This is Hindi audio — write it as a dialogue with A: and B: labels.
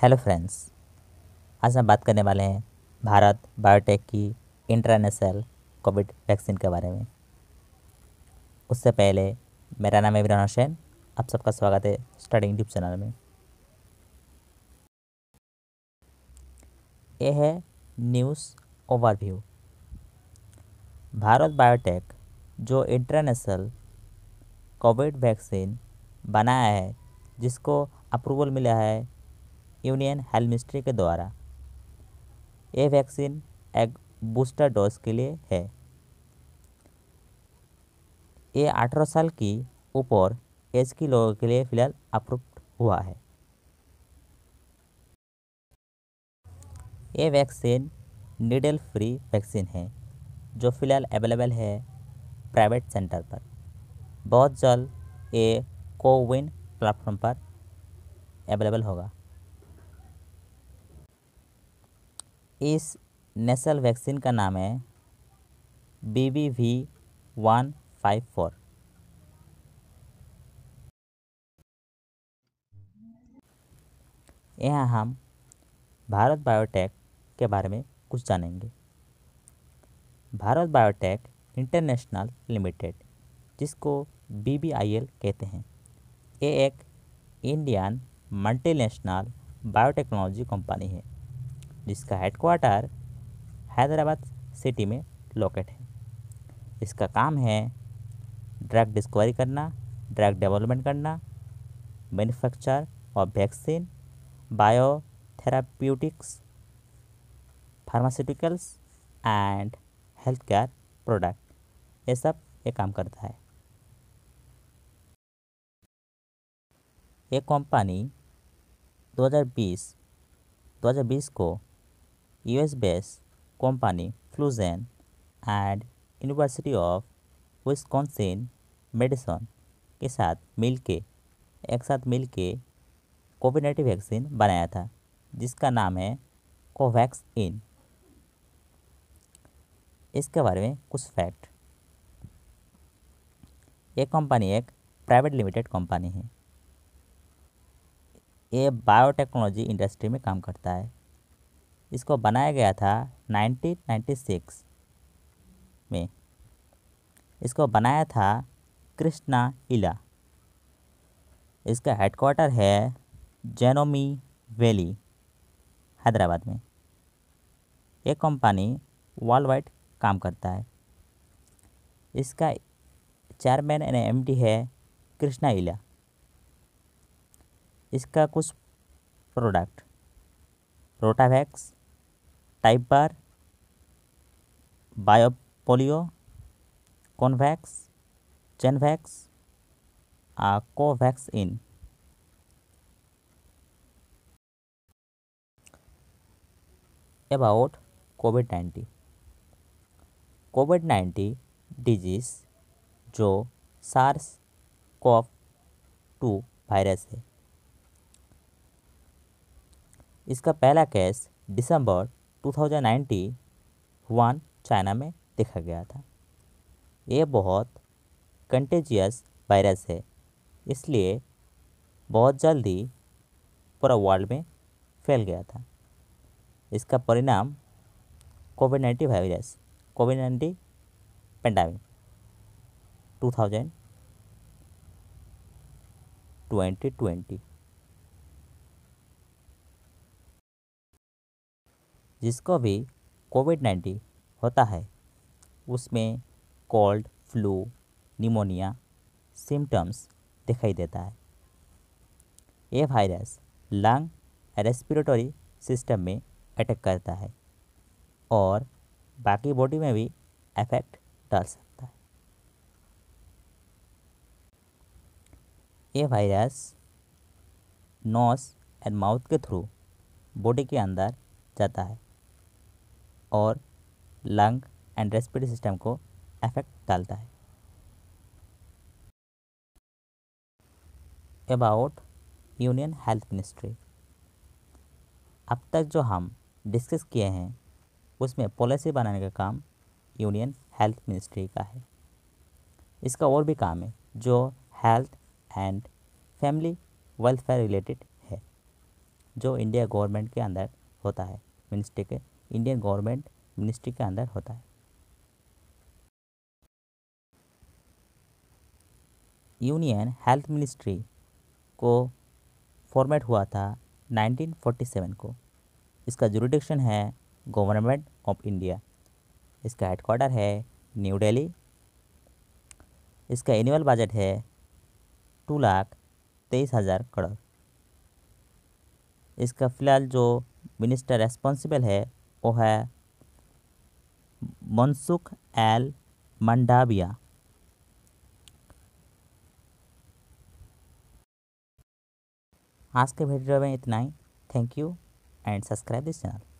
A: हेलो फ्रेंड्स आज हम बात करने वाले हैं भारत बायोटेक की इंटरनेशनल कोविड वैक्सीन के बारे में उससे पहले मेरा नाम है इमरान हुसैन आप सबका स्वागत है स्टडी यूट्यूब चैनल में ये है न्यूज़ ओवरव्यू भारत बायोटेक जो इंटरनेशनल कोविड वैक्सीन बनाया है जिसको अप्रूवल मिला है यूनियन हेल्थ मिनिस्ट्री के द्वारा ये वैक्सीन एक बूस्टर डोज के लिए है ये अठारह साल की ऊपर एज के लोगों के लिए फिलहाल अप्रूव हुआ है ये वैक्सीन नीडल फ्री वैक्सीन है जो फिलहाल अवेलेबल है प्राइवेट सेंटर पर बहुत जल्द ये कोविन प्लेटफॉर्म पर अवेलेबल होगा इस नेशनल वैक्सीन का नाम है B B V one five four यहाँ हम भारत बायोटेक के बारे में कुछ जानेंगे भारत बायोटेक इंटरनेशनल लिमिटेड जिसको बी बी आई एल कहते हैं ये एक इंडियन मल्टीनेशनल बायोटेक्नोलॉजी कंपनी है जिसका हेडक्वार्टर हैदराबाद सिटी में लोकेट है इसका काम है ड्रग डिस्कवरी करना ड्रग डेवलपमेंट करना मैन्युफैक्चर और vaccine biotherapeutics pharmaceuticals and health care product ये सब ये काम करता है ये कंपनी 2020 2020 को US based company FluGen and University of Wisconsin Madison के साथ मिल के एक साथ मिल के कोविड नाइन्टीन वैक्सीन बनाया था जिसका नाम है कोवैक्स इन इसके बारे में कुछ फैक्ट ये कंपनी एक प्राइवेट लिमिटेड कंपनी है ये बायोटेक्नोलॉजी इंडस्ट्री में काम करता है इसको बनाया गया था 1996 में इसको बनाया था कृष्णा इला इसका हेडकोार्टर है जेनोमी वैली हैदराबाद में ये कंपनी वर्ल्ड वाइड काम करता है इसका चेयरमैन एंड एमडी है कृष्णा इला इसका कुछ product Rotavac Typbar Biopolio Comvac चेनवैक्स आ Covax in about covid ninety covid ninety disease जो सार्स कॉफ टू वायरस है इसका पहला केस दिसंबर वन चाइना में देखा गया था ये बहुत कंटेजियस वायरस है इसलिए बहुत जल्दी पूरा वर्ल्ड में फैल गया था इसका परिणाम covid nineteen virus covid nineteen pandemic two thousand twenty twenty जिसको भी कोविड नाइन्टीन होता है उसमें कोल्ड फ्लू निमोनिया सिम्टम्स दिखाई देता है ये वायरस लंग रेस्पिरेटरी सिस्टम में अटैक करता है और बाकी बॉडी में भी इफेक्ट डाल सकता है ये वायरस नोस एंड माउथ के थ्रू बॉडी के अंदर जाता है और लंग एंड रेस्पिरेटरी सिस्टम को अफेक्ट डालता है अबाउट यूनियन हेल्थ मिनिस्ट्री अब तक जो हम डिस्कस किए हैं उसमें पॉलिसी बनाने का काम यूनियन हेल्थ मिनिस्ट्री का है इसका और भी काम है जो health and family welfare related है जो इंडिया गवर्नमेंट के अंदर होता है मिनिस्ट्री के इंडियन गवर्नमेंट मिनिस्ट्री के अंदर होता है यूनियन हेल्थ मिनिस्ट्री को फॉर्मेट हुआ था 1947 को इसका जुरिडिक्शन है गवर्नमेंट ऑफ इंडिया इसका हेडक्वार्टर है न्यू दिल्ली इसका एनुअल बजट है टू लाख तेईस हज़ार करोड़ इसका फ़िलहाल जो मिनिस्टर रेस्पॉन्सिबल है वो है मनसुख एल मंडाविया आज के वीडियो में इतना ही thank you and subscribe this channel